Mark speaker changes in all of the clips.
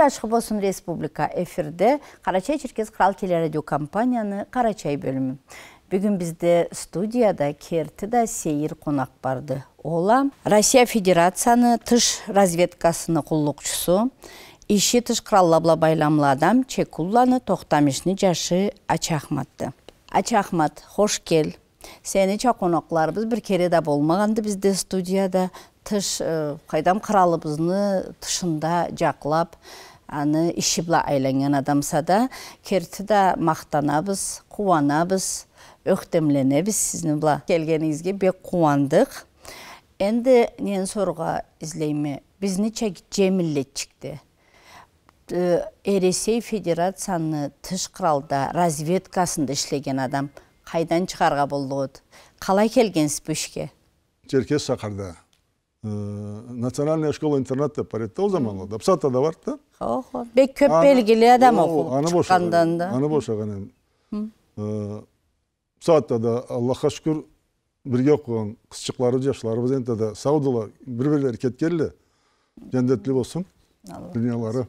Speaker 1: ашқы Босын Республика эфирде Қарачай Черкес Қырал компанияны Қарачай бөлімі. Бүгін бізде студияда керті да сейір қонақ барды. Ола Россия Федерацияны тыш разведкасыны құллықшысы, иши тыш қыраллабла байламладам, адам Чекулланы жашы Ачахматты. Ачахмат, қош кел. Сені ча қонақларымыз бір кере да болмағанды бізде студияда тыш қайдам қыралыбызны тышында жақлап аны иши айланген айланған адамса да керті да мақтанабыз қуанабыз Келгеніңізге бе қуандық. Әнді бек кубандык үзлейме, мен сорго излейми бизниче жемилдетчикти ресей федерацияны түш разведкасында иштеген адам қайдан шықарға ғуд. қалай келген сіп үшке?
Speaker 2: черкес сақарда. Э, национальная школа интернатта барет да заманда да да бар э, да
Speaker 1: ооба көп белгилүү адам окуп чыккандан да аны
Speaker 2: бошогон эми псата да аллахка шүкүр бирге окуган кызчыкларыбыз жаштарыбыз енді да сау дала бири бирлери кеткенле жендеттүү болсун дүйнөлөрү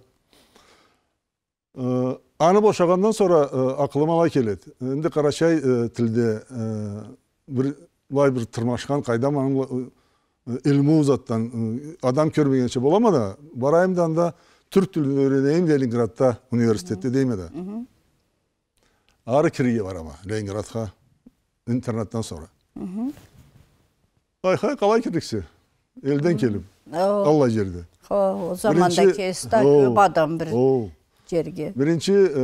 Speaker 2: э, аны бошогондон соора акылыма алай келет эмди карачай тілде бир былай бир тырмашкан кайдам ilmi uzattan adam körmegeniçe bolamada barayımdan da Türk dilini öğreneyim Leningrad'da üniversitede değil mi de. Ağrı kiriye var ama Leningrad'a internetten sonra. Ay hay kalay kiriksi. Elden kelim.
Speaker 1: Allah jerde. O zamandaki esnaf adam bir жерге.
Speaker 2: Birinci e,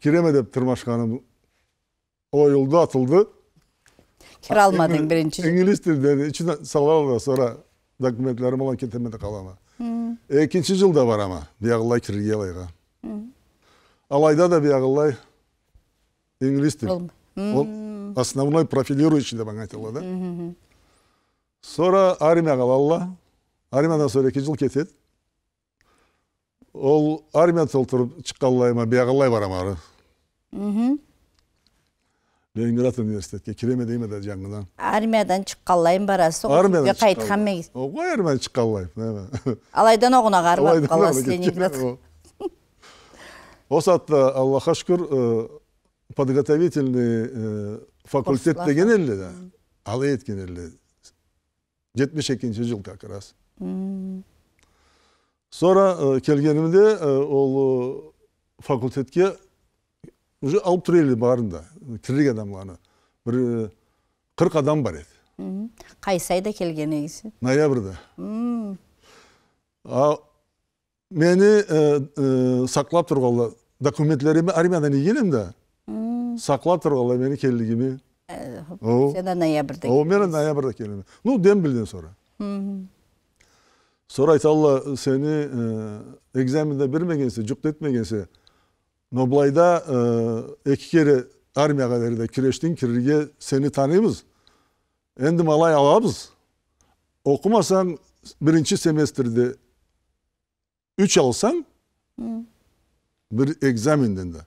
Speaker 2: kireme de tırmaşkanım o yolda atıldı
Speaker 1: кіре алмадың
Speaker 2: бірінші инглиз тілді ішінен салалар sonra dokumentlerim olan ketemedi қалама екінші жылда барама биағылай кірге алайға алайда да биағылай инглиз тіл ол основной профилирующий деп аңайтылады да sonra армияға алалла армиядан соң екі жыл кетеді ол армия толтырып шыққанлайма биағылай барама
Speaker 1: ары
Speaker 2: ленинград университетке кіреме дей ме деді
Speaker 1: армиядан шыққанлайын барасыз армиядан қайтқан ме
Speaker 2: армиядан шыққанлайым
Speaker 1: алайдан оғына қарып қаласыз ленинград
Speaker 2: осы атты аллаха шүкір подготовительный факультет деген эле да ал эткен эле жетимиш экинчи жыл как раз сора келгенимде ол факультетке уже алып тірелді барында адам адамғаны бір э, қырық адам бар
Speaker 1: еді қайсы айда келген негізі
Speaker 2: ноябрьда ал мені э, э, сақлап тұрғалы документтеріме армиядан келем да сақлап тұрғалы мені келдігіме
Speaker 1: сен ноябрьда мен
Speaker 2: ноябрьда келем ну дембілден сора sonra айталла сені экзаменде бермегенсе жүкті Но былайда эки кере армияга дегиде кирештин кирге сени тааныйбыз энди малай алабыз окумасаң биринчи семестрде үч алсаң бир экзаменден да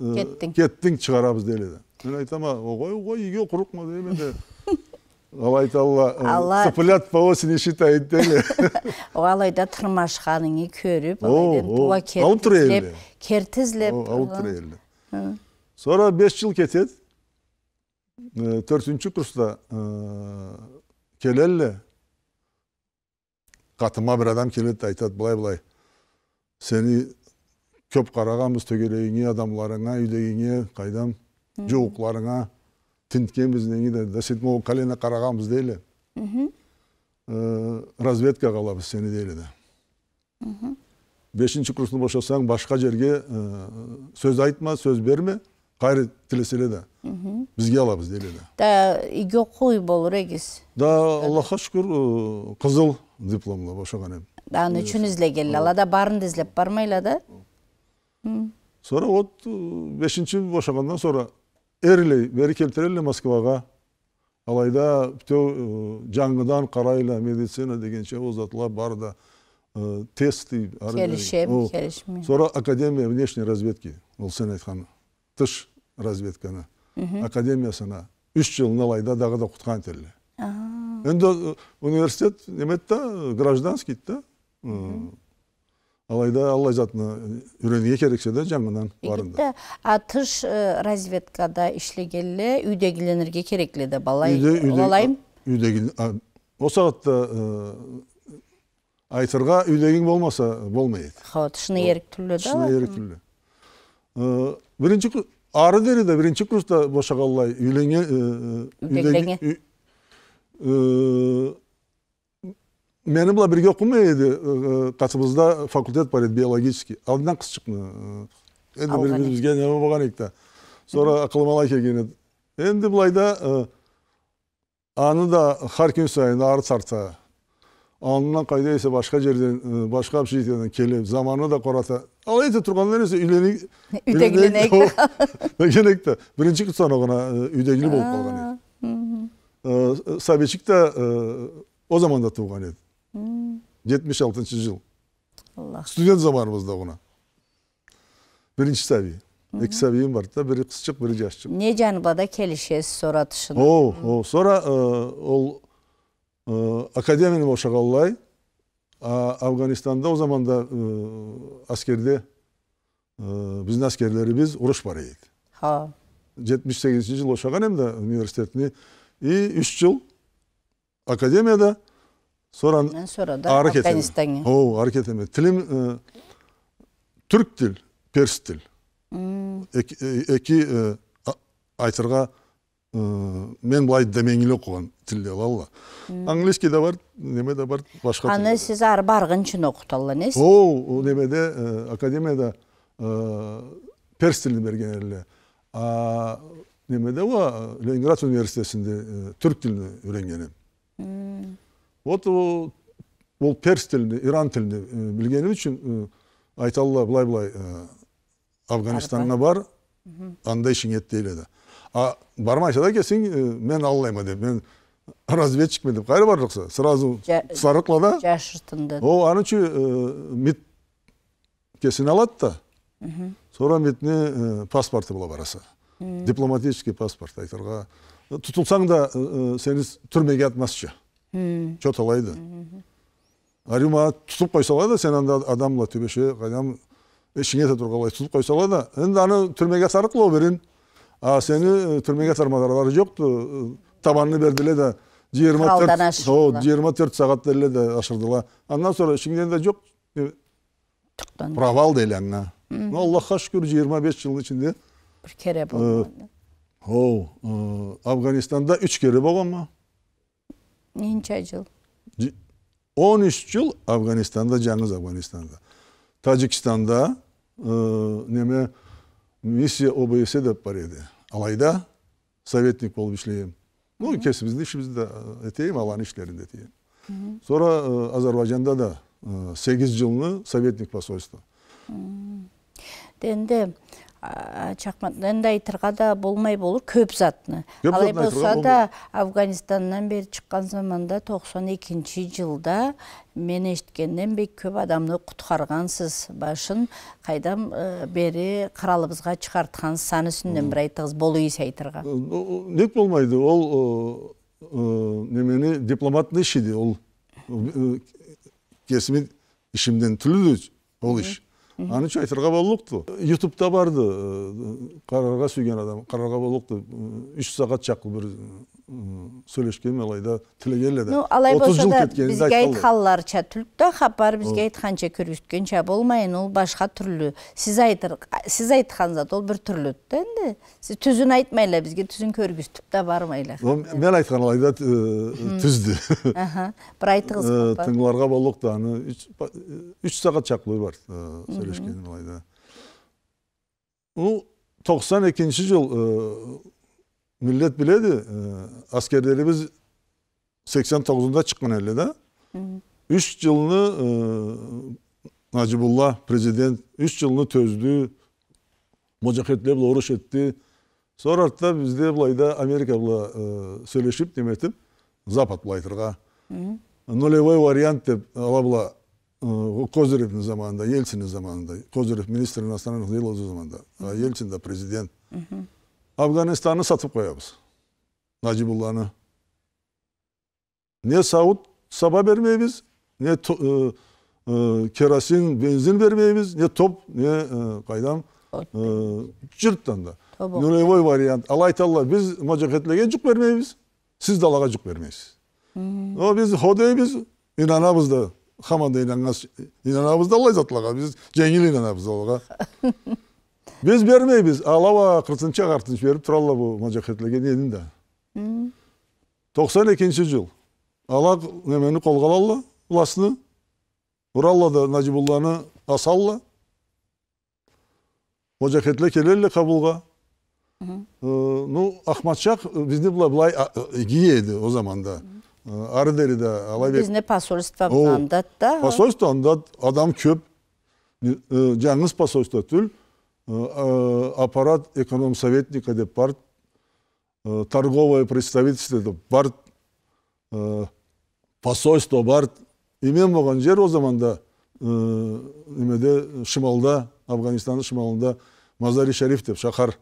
Speaker 2: кеттиң кеттиң чыгарабыз дейле да мен айтам а ой, огой ийге курукма алайда алла алла цыплят по осени считает деле
Speaker 1: алайда тырмашканыны көрүп көріп алып тур эле кертизлеп алып
Speaker 2: тур жыл кетет 4-ші курста келелі. Қатыма бір адам келет айтат бұлай былай Сені көп қарағамыз төгөлөгүңө адамдарыңа үйдөгүңө қайдан жоғықларыңа тінткенбіз неге дейді да сөйтіп ол колено қарағанбыз дейлі э, разведка қалабыз сені дейлі да бешінші курсты бошасаң башқа жерге э, сөз айтма сөз берме кайра тилеселе да
Speaker 1: бізге
Speaker 2: алабыз дейле да
Speaker 1: да үйге қой болур егіз
Speaker 2: да аллахка шүкір қызыл э, дипломлы бошогон ем
Speaker 1: аны үчүн издегенле ал да баарынды издеп бармайла да
Speaker 2: сора вот beşinci boşagandan sonra эрлей бери келтирели москвага алайда жаңыдан қарайлы, медицина дегенче озатыла бар да тести келишем академия внешней разведки ол сен айткан тыш разведканы академиясына үч жылын алайда дагы да куткан эле университет неметті да гражданский да алайда алла затына үйренге керексе да жаңынан барынды
Speaker 1: атыш э, разведкада иштегеле керек эле да балай балайым
Speaker 2: үйдөгү о э, айтырга үйдегиң болмаса болмайт
Speaker 1: ооба тышыны эректүүлү да тышыны эректүүлү
Speaker 2: э, биринчи ары дери да биринчи курста бошоголлай үйлене Э, Meni bila birga o'qimaydi qasimizda fakultet bor edi biologический алдынан qiz chiqdi endi bir birimizga nima bo'lgan ekda so'ra aqlim ala kelgan edi endi bulayda ani da har kun sayin arts artsa anından qayda esa boshqa yerdan boshqa общежитиядан kelib zamonni da qorata alayta turganlar esa uylanib
Speaker 1: uydagilanak
Speaker 2: kelakda birinchi qutsan og'ana uydagili bo'lib qolgan
Speaker 1: edi
Speaker 2: sovetchikda o zaman da tug'gan edi жетмиш алтынчы жыл алла студент заманыбызда гана биринчи сабий эки сабийим бар да бири кызчык бири жашчык
Speaker 1: мне жаныбада келишесиз соратышына ооба
Speaker 2: ооба sonra ол академияны бошоголлай афганистанда о заманда аскерде биздин аскерлерибиз уруш бар эди ооба жетимиш сегизинчи жылы бошогон эмне университетини и үч жыл академияда Soran
Speaker 1: hareket Afganistan'a.
Speaker 2: Oo, hareket перс Tilim e, Türk dil, Pers dil. Hmm. E, eki, e, айтырға мен былай демеңілі оқыған тілде лалла английский да бар неме да бар башка аны
Speaker 1: сіз ары барган үчүн окуталла нес
Speaker 2: о немеде академияда перс тилин берген эле немеде немеде ленинград университетинде түрк тилин үйрөнгенем вот ол перс тілін иран тілін э, білгенім үшін э, айта алла былай былай э, афганистанға бар андай шиңет дейледі а бармайша да мен аллайма деп мен разведчикпін деп қайда бара сразу сарықла да
Speaker 1: жашыртынды ол
Speaker 2: анычы мид кесін алады да sonra паспорты бола барасы дипломатический паспорт айтарға тұтылсаң да сені түрмеге атмасшы че талайды арима тұтып қойса да сен анда адамла төбеше қайдам ішіңе де тұрғалай тұтып қойса алады енді аны түрмеге сарытылу берін а сені түрмеге сармадарлары жоқ табанны берділе да жиырма төрт жиырма төрт сағат деле да ашырдыла андан соң ішіңден де жоқ провал дейлі аңа аллахқа шүкір жиырма бес жыл ішінде бір кере болған оу афганистанда үч кере болған ма Neçə il? 13 yıl Afganistan'da, canınız Afganistan'da. Tacikistan'da e, neme misiya OBS'e de var idi. Alayda sovetlik bol işleyim. Bu kesimizde işimizde e, eteyim, alan işlerinde eteyim. Hı -hı. Sonra e, Azerbaycan'da da e, 8 yılını sovetlik pasolistı.
Speaker 1: Dende чакматындай да болмай болур көп затны алай болса да афганистандан бери чыккан заманда токсон экинчи жылда мен эшиткенден бек көп адамды куткаргансыз башын кайдан бери каралыбызга чыгарткансыз анын үстүнөн бир айтыңыз болу ийсе айтырга нек
Speaker 2: болмайды ол немени дипломаттын ишиди ол кесими ишимден түлүдү ол иш аны үчүн айтырга болдукту ютубта барды карарга э, сүйгөн адам карарга болдукту үч саат чакы бир сөйлешкен алайда тілеген эле да алай болсо да бизге айтканларча
Speaker 1: түлк да хабар бизге айтканча көрсөткөнчө болмайын ол башка түрлүү сиз айтыр сиз айткан зат ол бир түрлі да енді сиз түзүн айтмайлы бизге түзүн көргүзтүп да бармайлы
Speaker 2: мен айткан алайда түздү
Speaker 1: бир айтыңыз тыңларга
Speaker 2: болдық да аны үч саат чакылуу бар сөйлөшкен алайда ну токсон экинчи жыл millet biledi e, askerlerimiz 89'unda çıkan elle de. 3 yılını e, Nacibullah prezident 3 yılını tözdü. Mocaketle bile oruç etti. Sonra da biz bizde bulayda Amerika bile e, söyleşip demetim Zapad bulaytırga. Нулевой вариант деп ала була Козыревдин заманында, Ельциндин заманында, yıl министр zamanında, Yeltsin de prezident. Hı -hı. Afganistan'ı satıp koyarız. Nacibullah'ını. Ne Saud saba vermeyiz, ne to, e, e, kerasin, benzin vermeyiz, ne top, ne e, kaydam, e, cırttan da. Nurevoy variant. Alay Allah biz macaketle gencik vermeyiz, siz de alağa cık vermeyiz. Hmm. O biz hodey biz inanabız da. Hamanda inanabız, inanabız da Allah zatlağa. Biz cengil inanabız da Allah'a. биз бербейбиз алаба кыркынча картынча берип туралы бул мажахетлеген да токсон экинчи жыл ала немени колго алалы властны ураллада нажибулланы асалла мажахетле келели кабулга ну Ахматшақ бизди бұлай былай о заманда арыдериде алай бизди
Speaker 1: посольство да
Speaker 2: посольство андат адам көп жаңыз посольство түл Э, э, аппарат экономсоветника деп бард, э, торговое представительство деп бард, посольство барып Имен болған жер о заманда немеде шымалда афганистанның шымалында мазари шариф деп шаһар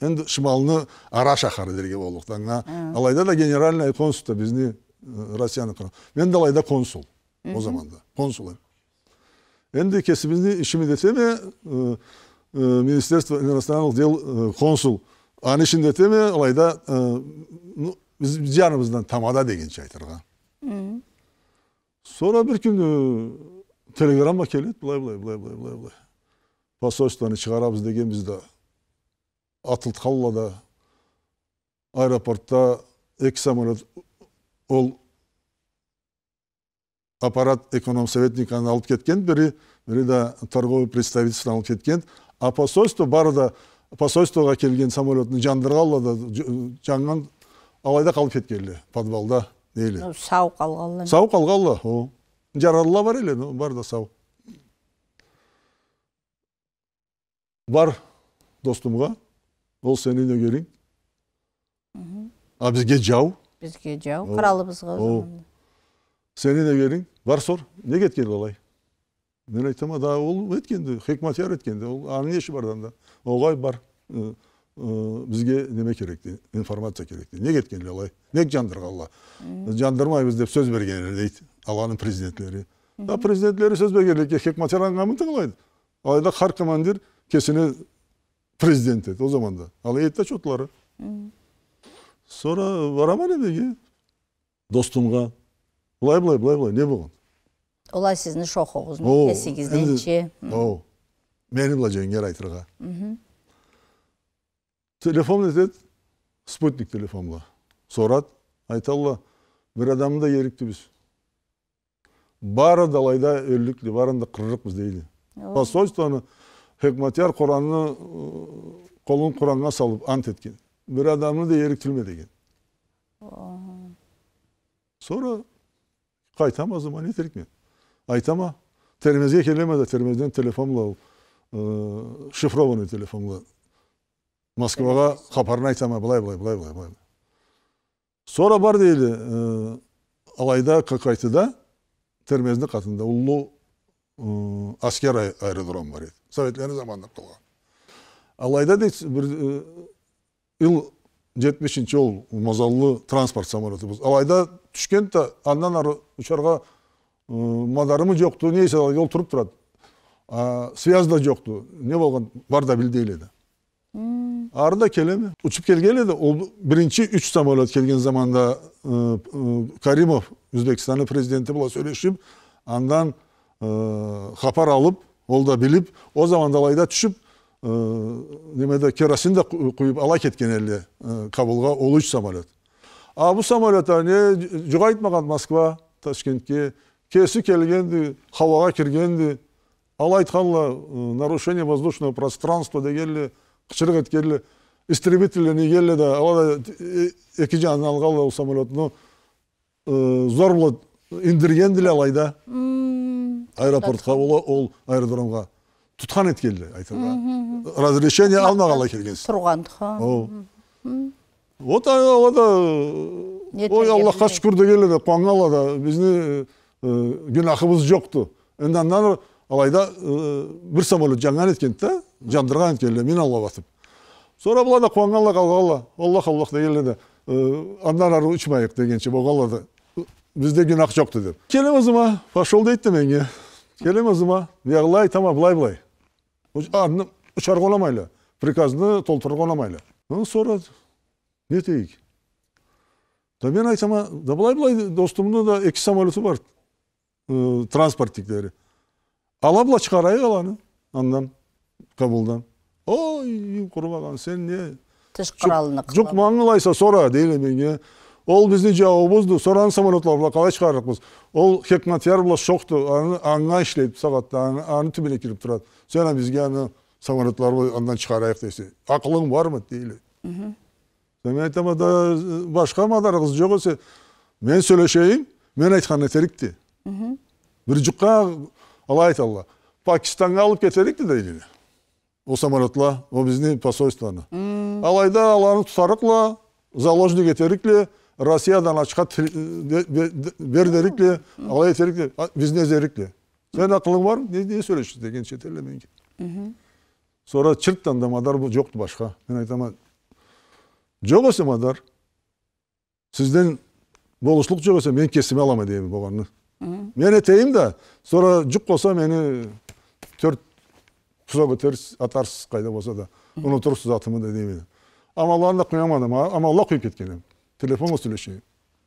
Speaker 2: энди шымалны ара шаһары дерге болдықтан алайда да генеральное консульство биздин россияны мен де алайда консул о заманда консул енді кесібізді ішіме десе ме Э, министерство иностранных дел э, консул аны ішінде теме алайда э, ну біз жанымыздан тамада дегенше айтырға sonra бір күн телеграмма келеді былай былай былай былай былай былай посольствоны шығарабыз деген бізді атылт қалада аэропортта екі самолет ол аппарат эконом советниканы алып кеткен бірі бірі да торговый представительствоны алып кеткен а посольство барда посольствоға келген самолетін жандырға да жанған алайда қалып кеткелі подвалда нейле
Speaker 1: сау қалғалы
Speaker 2: сау қалғалы о жаралыла бар эле бар да сау бар достымға ол сенин де
Speaker 1: керін.
Speaker 2: а бізге жау
Speaker 1: бізге жау қаралыбызға
Speaker 2: сен де керін, бар сор не кеткелі алай мен айтам да ол еткенде хикматияр еткенде ол аның неші бар анда оғай бар бізге неме керек дейді информация керек дейді неге еткенде олай неге жандырға алла жандырмайбыз деп сөз берген дейді алланың президентлері да президентлері сөз бергенлекке хикматияр аңғамын тыңлайды алайда қар командир кесіне президент еді о заманда ал еді да чотлары sonra барамын былай былай былай былай не болған
Speaker 1: олай сіздің шоқуңыз мектеп сегизденчи
Speaker 2: ооба мени була жеңгер айтырға. телефон этет спутник телефонга сорат айталла бир адамды біз. баары далайда барында қырық біз дейді посольствоны хекматияр Құранны қолын куранга салып ант эткен Бір адамды да эриктилме деген sonra kaytamazdım не terikmen айтама термезге келемеді термезден телефонла ол шифрованный телефонла москваға хабарын айтама былай былай былай былай былай сора бар дейді алайда как айтыда термездің қатында ұлы әскер аэродром бар еді советтердің заманында құрылған алайда дейді бір ил жетпісінші ол мазаллы транспорт самолеты алайда түшкен да андан ары ұшарға мадарымы жоқту не ол тұрып тұрады связь да жоқту не болған бар да біл Арында арыда келеме ұшып еді ол бірінші үш самолет келген заманда каримов өзбекстанның президенті бола сөйлесіп андан хабар алып ол да біліп о заманда алайда түшіп немеде керосин да құйып ала кеткен әлі қабылға ол үш самолет а бұл самолеттар не жоғайтмаған москва ташкентке кесі келгенде хауаға кіргенде ал айтқанла нарушение воздушного пространства дегенле қычырық еткенле истребитель негелле да ала эки жагынан алган ол самолетну зор болот индирген деле алайда аэропортка ол аэродромга туткан эткенле
Speaker 1: айтылга разрешение алмагала келгенсиз келген
Speaker 2: ооба вот ала да ой аллахка шүкүр дегенле да кубангала бизди жоқты yoktu. Öndenler алайда bir самолет жаңан еткен да жандырған еткен мин аллап атып sonra бұлар да қуанғанла қалғанла аллах аллах дегенле де андан ары ұшмайық дегенше болғанла да бізде күнәх жоқты деп келем өзіма пошел дейді менге келем ызыма бұяғыла айтама былай былай аны ұшарға оламайлы приказды толтыруға оламайлы sonra не етейік да мен айтама да былай былай достымның да екі самолеті бар ә, транспорттиктери ала була чыгарайык аланы андан кабылдан ой курбаган сен не
Speaker 1: тыш куралыны
Speaker 2: жок маңылайса сора дейли мене ол биздин жообузду сораны самолетлар булар калай чыгарыпбыз ол хекматияр булар шокту аңга иштейт сагатта анын түбүнө кирип турат сен бизге аны самолетларды андан чыгарайык деси акылың барбы дейли мен айтам башка мадарыңыз жок десе мен сүйлөшөйүн мен айтканды терикти бір жұққа ала айта алла пакистанға алып кетелік деді дейді о самолетла о біздің посольствоны алайда аланы тұтарықла заложник етерікле россиядан ачқа бердерікле алай етерікле біздің езерікле сен ақылың бар не, не сөйлешсіз деген шетелде
Speaker 1: менге
Speaker 2: sonra çırt damaдар мадар жоқты башқа мен айтамын жоқ осы мадар сізден болушылық жоқ өсі мен кесіме алама деймін болғанның мен етейін да сонра жүк болса мені төрт тұзағы теріс атарсыз қайда болса да ұнатырсыз атымды деймін амалларын да құямадым амалла құйып кеткен едім телефонға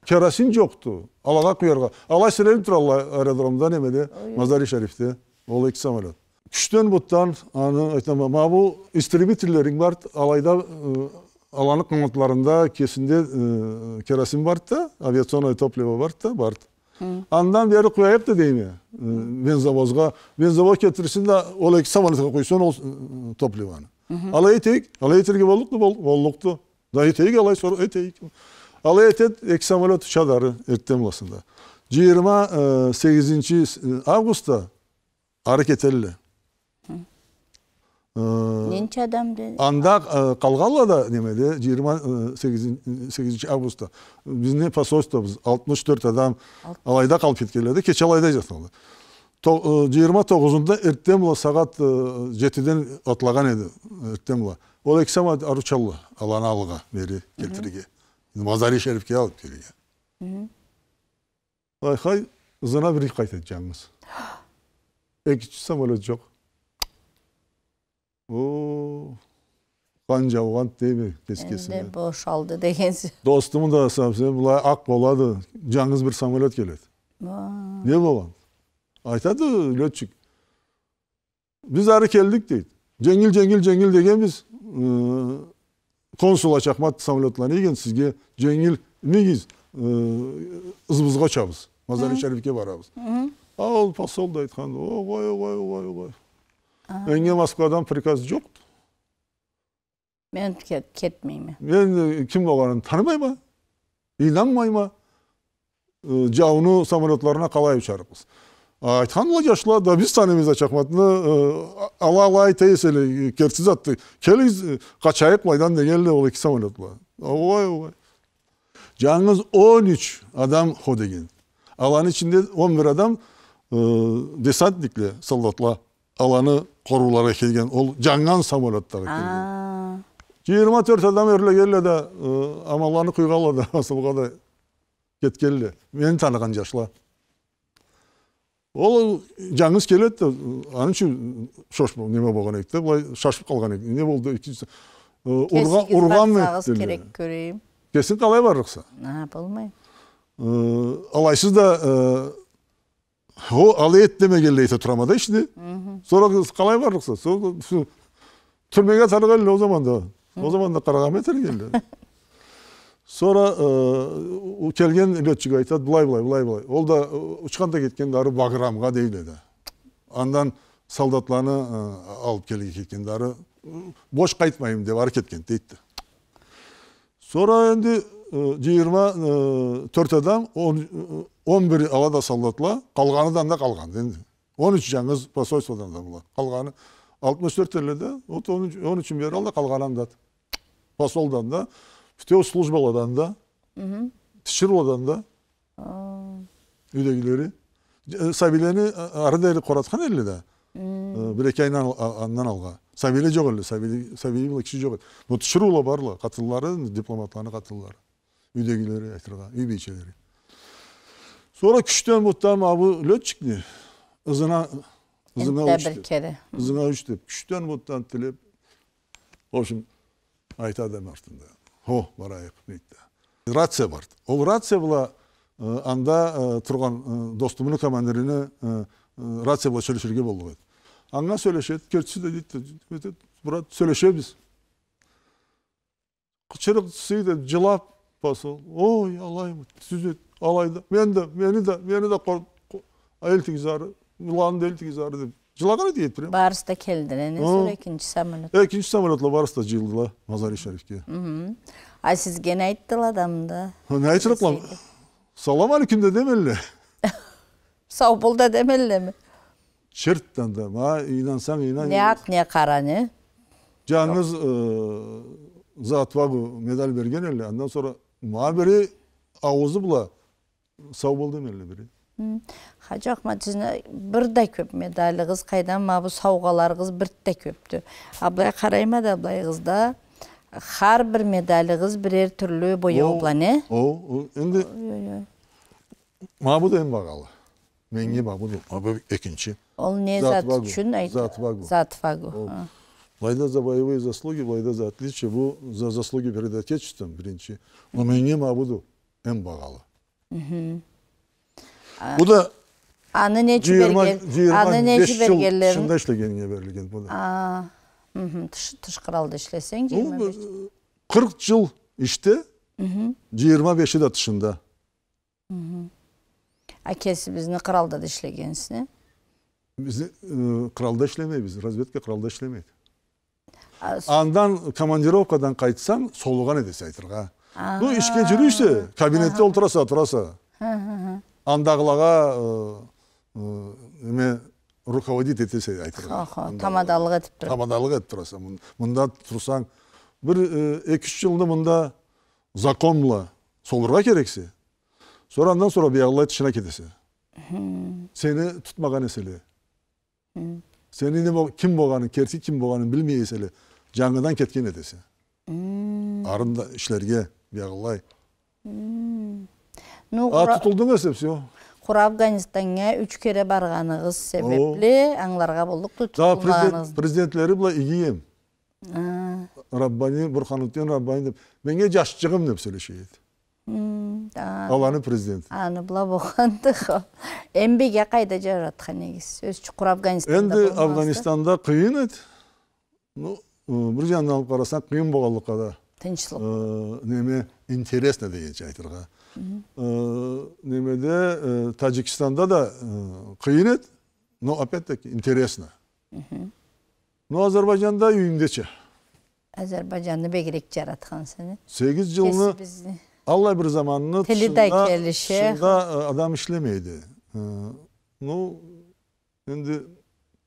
Speaker 2: керосин жоқты алаға құярға алай сіреліп тұр алла аэродромда немеде мазари шарифте ол екі самолет күштен бұттан аны айтам ма бұл истребительдерің бар алайда аланық қанаттарында кесінде керосин бар да авиационное топливо бар да бар андан бері құяйық та дейме бензовозға бензовоз кетірсін да ол екі самолетқа құйсын ол топливоны алай етейік алай етерге болдық та да етейік алай етейік алай етеді екі самолет ұшады ертең боласында жиырма сегізінші августта Нинчи адам деди. Анда калгалы да немеде 28 августта биздин посольство, 64 адам алайда қалып кеткен эле кеч алайда жатталды. 29-нда эртең була сағат 7ден атлаган эди эртең була. Ол эки саат аручалы алан алга бери келтирге. Мазари шерифке алып келген. Айхай, ызына бир кайтат жаңбыз. Эки самолет жоқ қан жауған дейби кескесіне
Speaker 1: енді бошалды дегенсіз
Speaker 2: достым да совсем былай ақ болады жаңыз бір самолет келеді
Speaker 1: не
Speaker 2: болған айтады летчик біз әрі келдік дейді жеңіл жеңіл жеңіл дегенбіз консул ачакмат самолетларны екен сізге жеңіл мигиз ызбызға ұшамыз мазари шарифке барамыз а ол посол да айтқан ой ой ой ой ой Önce Moskvadan prikaz yoktu.
Speaker 1: Ben ket, ketmeyim.
Speaker 2: Ben kim olanın tanımayma. İlanmayma. Cavunu samanotlarına kalay uçarıkız. Айтқан ол жашыла да біз танымыз чакматны ала алай тейсели керсіз атты. Келіз қачайық лайдан дегенле ол екі самолет ба. Ой, ой. Жаңыз 13 адам ходеген. Аланы ішінде 11 адам десантникле солдатла аланы корулар келген ол жаңган самолеттар
Speaker 1: келген
Speaker 2: жыйырма төрт адам өрлегеле да амалланы куйгала да асылга мен кеткеле мени ол жаңыз келет анын үчүн шошмо неме болгон экен да былай шашып калган экен эмне болду урган керек көрөйүн кесип алай барырыкса болмайм алайсыз да ол ал ет да есі травматичный сол қалай бардық сол түрмеге тергелді о заманда ол заманда қарағанмен келді. sonra келген летчик айтат былай былай былай былай ол да ұшқанда кеткен дары баграмға дейді андан солдатларны алып келге кеткен дары бош қайтмаймын деп ары кеткен дейді сора енді жыйырма төрт адам он бир абада солдатла калганы да калган энди он үч жаңыз посольстводон да булар калганы алтымыш төрт эле да вот он үчүн берип ал да калганы андат посолдон да бүтөө службалардан да тышырбадан да үйдөгүлөрү сабилени арада эле кураткан эле да
Speaker 1: бир
Speaker 2: эки айдан андан алга сабиле жок эле сабиле сабиле киши жок эле но тышыруула бар эле катылуулары дипломатлардын катылуулары үйдегілері айтырға үй бейшелері сора күштен бұттан абы бұл шікне ызына ызыңа үш деп ызыңа үш деп күштен бұттан тілеп в общем айтады артында о барайық дейді рация бар ол рация бұла анда тұрған достымның командиріне рация бола сөйлесерге болды ғой аңа сөйлешеді кертсі де дейді брат сөйлешеміз қычырық жылап басу ой алаймын сүзеді алайды мен де мені де мені де элтик зары миланды элтик зары деп жылаған еді
Speaker 1: еттірем барыста келдірені сол екінші самолет
Speaker 2: екінші самолетла жылдыла жиылдыла мазари шарифке
Speaker 1: а сізге не айттыла адамды
Speaker 2: не айтшырыплам салам алейкум да демелле
Speaker 1: сау бол да демелле ми
Speaker 2: черт анда ма ыйнансаң ыйнан не ак
Speaker 1: не кара не
Speaker 2: жаңыз отвагу медаль берген эле андан соң маған бірі ауызы бұла сау болды мәлі бірі
Speaker 1: Хажы Ахмад сізіне бірде көп ғыз, қайдан ма мабы сауғаларыңыз бірді көпті. Абылай қарайма да абылайыңызда хар бір ғыз бірер түрлі бояу бұла не?
Speaker 2: О, енді ма бұл ең бағалы. Менге мабы Ма екінші. Ол не зат үшін?
Speaker 1: Зат вагу. Зат вагу.
Speaker 2: Война за боевые заслуги, война за отличие, бұл за заслуги перед Отечеством, бірінші. Өміне мабуду әм бағалы.
Speaker 1: Бұл
Speaker 2: да Аны нечі берген? Аны нечі бергенлер? Шында ішлегенге берілген бұл.
Speaker 1: Тұшқыралды ішлесең? 40
Speaker 2: э, жыл іште, 25-і да тұшында.
Speaker 1: Әкесі бізні қыралда да ішлегенсіне?
Speaker 2: Бізді қыралда э, ішлемей, біз разведке қыралда ішлемейді андан командировкадан қайтсаң солуға не десе айтырға ну ішке жүрүйсі кабинетте отыраса тұраса андағыларға эме руководить етесе айтырға
Speaker 1: тамадалык етіп тұрып
Speaker 2: тамадалық етіп тұраса мында тұрсаң бір екі үш жылды мұнда законлы солырға керексе андан sonra биялла тышына кетесе сені тұтмаған еселе сенің кім болғанын керсі кім болғанын білмей еселе жаңыдан кеткен етесі арында ішлерге бияғылай а тұтылдыңыз деп все
Speaker 1: кура афганистанга үч кере барганыгыз себепле аңларга болдук тутулганыңыз
Speaker 2: президентлери була игием раббани бурхануддин раббани деп менге жашчыгым деп сүйлөшөт ал анын президенти
Speaker 1: аны була болгонду эмбеге кайда жараткан негизи өзүчү кура афганистанда энди афганистанда
Speaker 2: кыйын эт ну Э, бір жағынан алып қарасаң қиын болғандыққа да тынчтылық э, неме интересно дегенше айтырға э, немеде тәжікстанда да қиын еді но опять таки интересно но азербайжанда Азербайджанды
Speaker 1: азербайжанды бегерек жаратқансың сегіз жылны
Speaker 2: аллай бір заманны тілі адам ішлемейді ну енді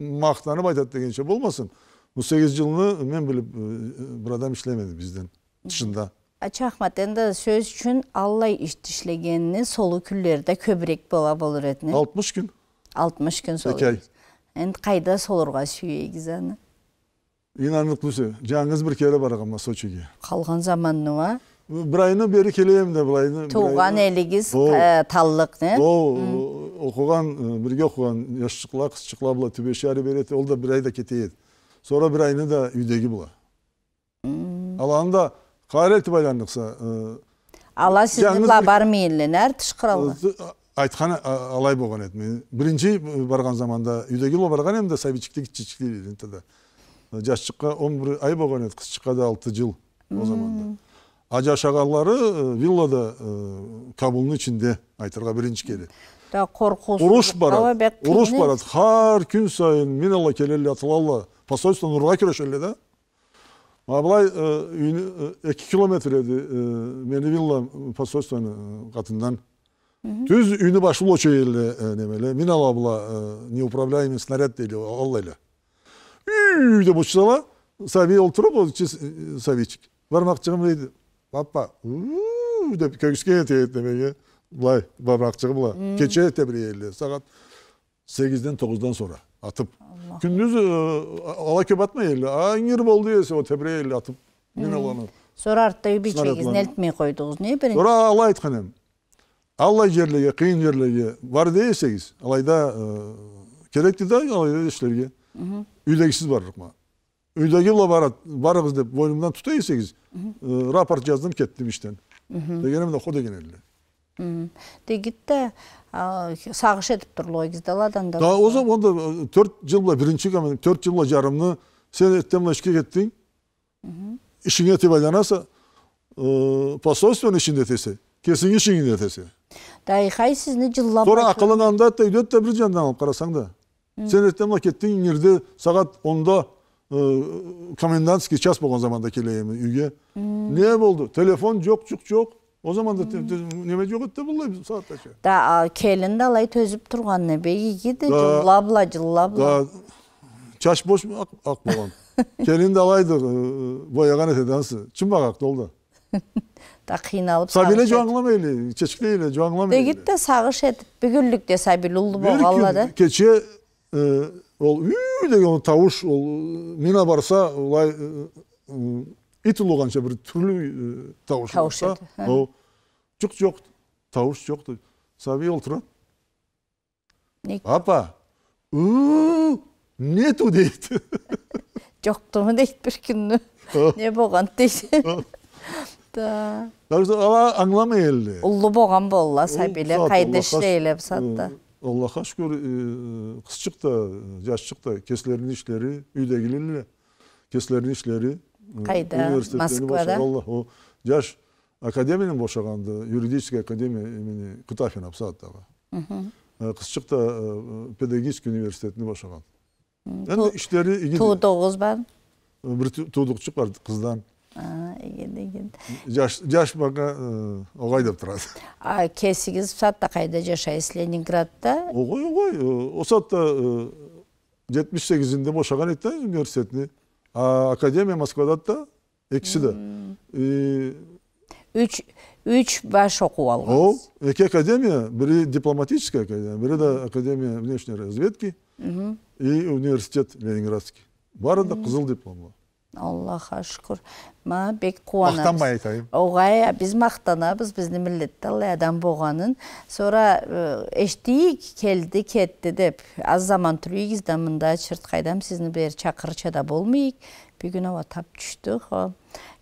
Speaker 2: мақтанып айтады дегенше болмасын бұл сегиз жылны мен біліп бір адам ішлемеді бізден
Speaker 1: тышында енді сөз үшін аллай ишти солу күндөрдө көбүрөөк бола болур эне алтымыш күн алтымыш күн сол эки ай энди кайда солорго сүйейбиз аны
Speaker 2: келе сочиге калган заманныба бир айны бери келем тууган элигиз
Speaker 1: таллык э ооба
Speaker 2: окуган бирге окуган жашчыкла ол да бир айда кетет Sonra bir ayını үйдегі üydegi bula. Hmm. Alanda qayreti байланыкса.
Speaker 1: Ала сиздикла бармейиллинер тышкыралы.
Speaker 2: Айтқан алай болған эт. Мен биринчи барган заманда үйдөгү эле барган эми да сайбичикти кичичикти да. Жашчыкка 11 ай болған болгон эт, шыққа да 6 жыл о заманда. А жашаганлары виллада Кабулдун ичинде айтырға бірінші келе
Speaker 1: коркуусу уруш барат уруш барат
Speaker 2: хар күн сайын минала келели атылалы посольство нурга кирешели да а былай эки э, километр еді э, мени вилла посольствонун катынан э, түз үйүнү башы болчу эле неме эле минала неуправляемый снаряд дейли ал эле үйдеп учсала саби отуруп сабийчик бармакчыгым дейди папа деп көгүскө тиет немеге былай бабырақчығы былай кеше тебірелі сағат сегізден тоғыздан sonra атып күндіз ала кеп атма елі аңыр болды есе о тебірелі атып мен аланы
Speaker 1: сорарттай бичегізін әлтмей қойдыңыз не бірін сора
Speaker 2: алла айтқан ем алай жерлеге қиын жерлеге бар десеңіз алайда керекті да алайда іштерге үйдегісіз бардық ма үйдегі бұла барат барыңыз деп мойнымдан тұта десеңіз рапорт жаздым кеттім іштен
Speaker 1: дегенім
Speaker 2: де хо деген елі
Speaker 1: сағыш сагыш тұрлы ой кезде аладан да озо
Speaker 2: онда э, төрт бірінші биринчи төрт жылла жарымны сен эртең менен ишке кеттиң ишиңе айланаса, э, посольствонун ишинде тесе кесің ишиңде тесе
Speaker 1: бұл. Тора ақылың
Speaker 2: туура әтті, үйдет тә бир жандан алып карасаң да сен эртең менен кеттиң иңирде сагат онда э, комендантский час болгон заманда келейин үйгө эмне болду телефон жок жоқ, жок O zaman da nima жоготты бул саатта чейин.
Speaker 1: Да, келин да алай төзүп турган небе ийгиди жыллабла жыллабла.
Speaker 2: Чаш бош ак болгон. Келин да алайды бояган этет анысы. Чымбак ак толду.
Speaker 1: Да кыйналып. Сабиле
Speaker 2: жоаңламайлы, чечкиле жоаңламайлы.
Speaker 1: Дегит да сагыш этип бүгүнлүк де Сабил улду болгонла да.
Speaker 2: Кече ол үй деген тавыш ол мина барса улай иті оғанша бір түрлі тауыш дауыс еді жоқ жоқ тауыш жоқ деп сәби ол
Speaker 1: тұрады апа нету дейді жоқтығы дейді бір күні не болған дейді да
Speaker 2: так что ала аңламайлы
Speaker 1: ұлы болған болла сәбилер қайда ішлейлеп сатты
Speaker 2: аллахқа шүкір қызчық шықты жас шықты кеслерінің ішлері үйдегілерле кеслерінің ішлері кайда москвада ошол жаш академиядан бошогонду юридический академия имени кутафина апсаат дагы кызчыкта педагогический университетини бошогон эми иштери туудугуз бар бир туудукчук бар кыздан жаш жаш бага огой деп турат
Speaker 1: а кесигиз саатта кайда жашайсыз ленинградда
Speaker 2: огой огой осатта жетимиш сегизинде бошогон экен университетти А академия москвада да экиси да
Speaker 1: үч үч баш окуп О,
Speaker 2: ооба академия бірі дипломатическая академия бірі да академия внешней разведки и университет ленинградский баары да қызыл диплома
Speaker 1: аллаха шүкір ма бек кубанабыз мактанбай айтайын ооба биз мактанабыз биздин милдетте алай адам болғанын сонра э, эшти келді кетті деп аз заман турбейбиз да мында чырткайдам сизни бери да болмайык бүгін ауа тап түшті го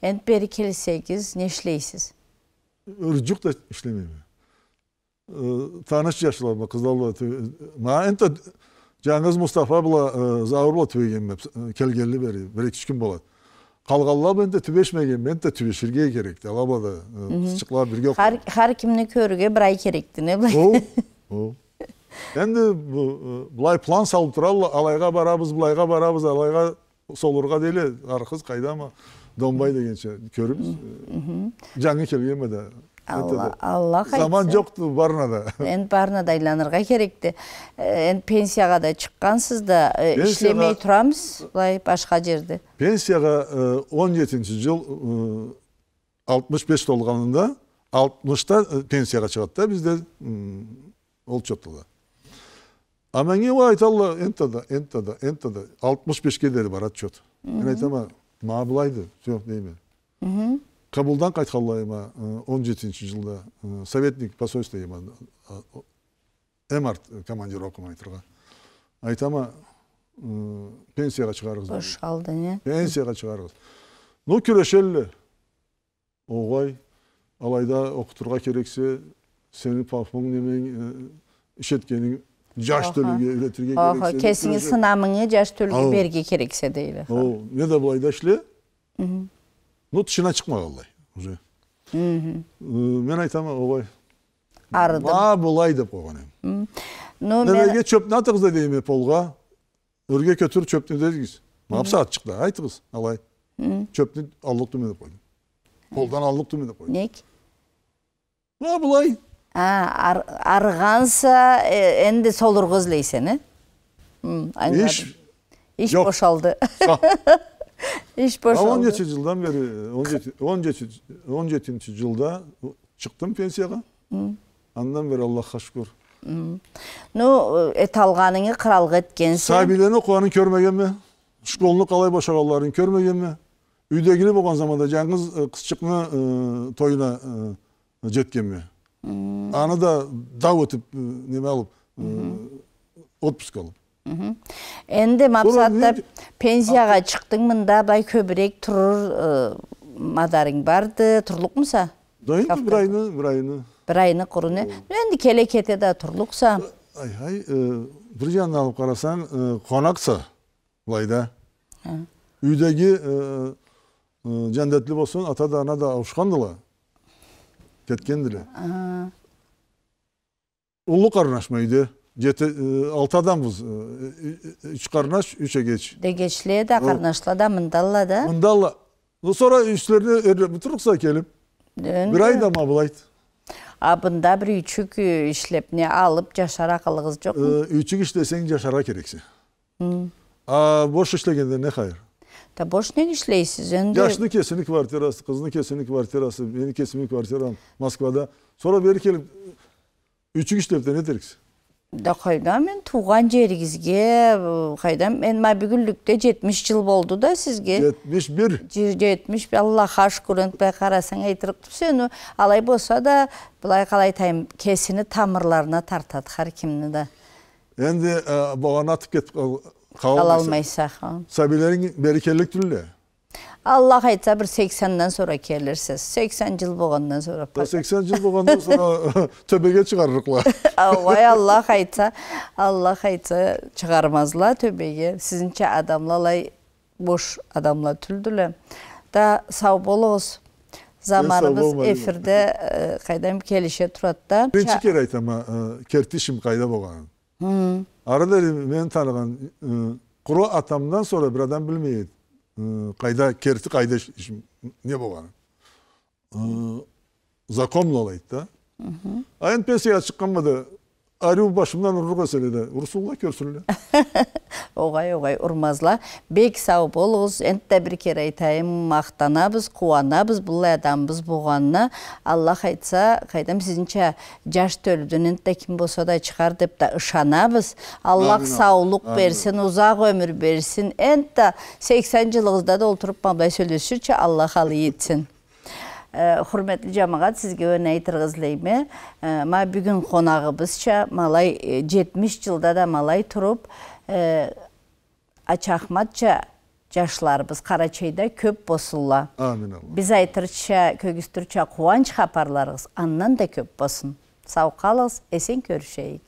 Speaker 1: энди бери келсеңиз эмне иштейсиз
Speaker 2: жок да иштемейм э, тааныш жашылар кыздар мага енді жаңыз мустафа була зауырлы түбеген келгелі бері бір екі күн болады қалғанлап енді түбешмеген мен де түбешірге керек алабада қысшықлар бірге
Speaker 1: Хар кімні көруге бір ай керек дене былай
Speaker 2: енді былай план салып тұралы алайға барабыз былайға барабыз алайға солырға дейле арқыз қайда ма донбай дегенше көріп жаңы келген ме да алла
Speaker 1: алла қайтсын заман
Speaker 2: жоқты барнада
Speaker 1: енді барнада айланырға керекті енді пенсияға да шыққансыз да ішлемей тұрамыз былай басқа жерде
Speaker 2: пенсияға 17 жетінші жыл 65 беш 60-та пенсияға шығады да бізде олчоттода тада айталы тада енді тада алтмыш бешке дери барат счет мен айтам мага булайды все дейм кабулдан кайтканла эми он жетинчи жылда советник посольство эми эмарт командировкама айтырга айтама пенсияга чыгарыңыз ыш алды э пенсияга чыгарыңыз ну күрөшөлү эле алайда окутурга керексе сенин папаң немең ишеткениң жаш төлүүгө үйрөтүргө керек ооба кесиңиз
Speaker 1: сынамыңы жаш төлүүгө берге керексе дейли
Speaker 2: ооба мен да булай да ишле ну тышына чыкмаганлай уже э, мен айтам ой ардым а булай деп койгон эми
Speaker 1: ну нереге
Speaker 2: чөпүн атыңыз да дейм полга өрге көтүр чөптү дедиңиз мага саат чыкты айтыңыз алай чөптү аллык неме деп койдум полдан
Speaker 1: аллык неме деп койдум неки а булай арғанса э, енді сол ұрғыз дейсен э? ә еш еш iş boş oldu 17
Speaker 2: жылдан бери 17 17 17 жылда чыктым пенсияга андан бери аллахка шүкүр
Speaker 1: ну эте еткенсің. кыралык эткенсиң көрмеген
Speaker 2: окуганын көрмөгөнмүн қалай калай көрмеген көрмөгөнмүн үйдөгүлү болған заманда қысшықны тойына жеткен жеткенмин аны да дап өтүп неме алып отпуск алып
Speaker 1: Әнді мапсатты пенсияға чыктың мында бай көбірек тұрыр э, мадарың барды тұрлықмыса Дайынды бір айны бір айны бір айны құрыны Әнді келе кете да тұрлықса
Speaker 2: Ай-ай, э, бір жағынан алып қарасаң э, қонақса былай үйдегі жәндетлі болсын ата да ана да ауышқандыла кеткенділе Cete, e, altı adamız. E, e, üç kardeş, üçe geç.
Speaker 1: De geçliye de kardeşle da, mındalla da.
Speaker 2: Mındalla. Sonra üstlerini örüp turuksa kelim.
Speaker 1: Bir ay da mı bulaydı? Abında bir üçük işlepni alıp yaşara kalığız çok. mu?
Speaker 2: Üçük işlesen yaşara gerekse. Hmm. Aa, boş işlegende ne hayır?
Speaker 1: Ta boş ne işleysiz? Önde... Yaşlı
Speaker 2: kesinlik kvartirası, kızını kesinlik kvartirası, beni kesinlik kvartiram Moskva'da. Sonra beri gelip üçük işlepte ne deriksin? да
Speaker 1: кайда мен туған жеріңізге кайда мен жетимиш жыл болду да сизге жетимиш бир жетимиш аллаха шүкүр ынтпай карасаң айтырыктып алай болса да былай калай тайым, кесини тамырларына тартат ар кимди да
Speaker 2: энди багана атып кетип кала алмайсак сабилериң берекеликтүү
Speaker 1: Allah aytsa bir 80'den sonra gelirsiz. 80 yıl boğandan sonra. Pata. 80 yıl boğandan sonra töbege çıkarırıklar. Vay Allah aytsa, Allah aytsa çıkarmazlar töbege. Sizince adamlalay boş adamla tüldüle. Da sağ boluz. Zamanımız efirde e, kaydam kelişe Ben Birinci kere
Speaker 2: aytama e, kertişim kayda boğan. Hmm. Arada ben tanıgan e, kuru atamdan sonra bir adam bilmeyeydi. қайда керті қайда не болғанын законно ойлайды да а енді ға шыққан ару башымнан урурга селеде урсулла көрсүлле
Speaker 1: оғай оғай урмазла бек сау болуңуз энтте бир кере айтайым мактанабыз кубанабыз бул адамбыз болғанына аллах айтса қайдам сиздинче жаш төлдүн энтте ким болса да чыгар деп да ышанабыз аллах саулық берсін ұзақ өмір берсін энтте сексен жылыңызда да отырып мындай сөйлөшүрчү аллах алы етсін құрметлі жамағат сізге әйтір тұрғызлеймі. Ма бүгін қонағы малай 70 э, жылда да малай тұрып, э, ачақматша жашылар біз қарачайда көп босылла. Амин Аллах. Біз айтырша, көгістірша қуанч қапарларығыз, аннан да көп босын. Сау қалығыз, әсен көрішейік.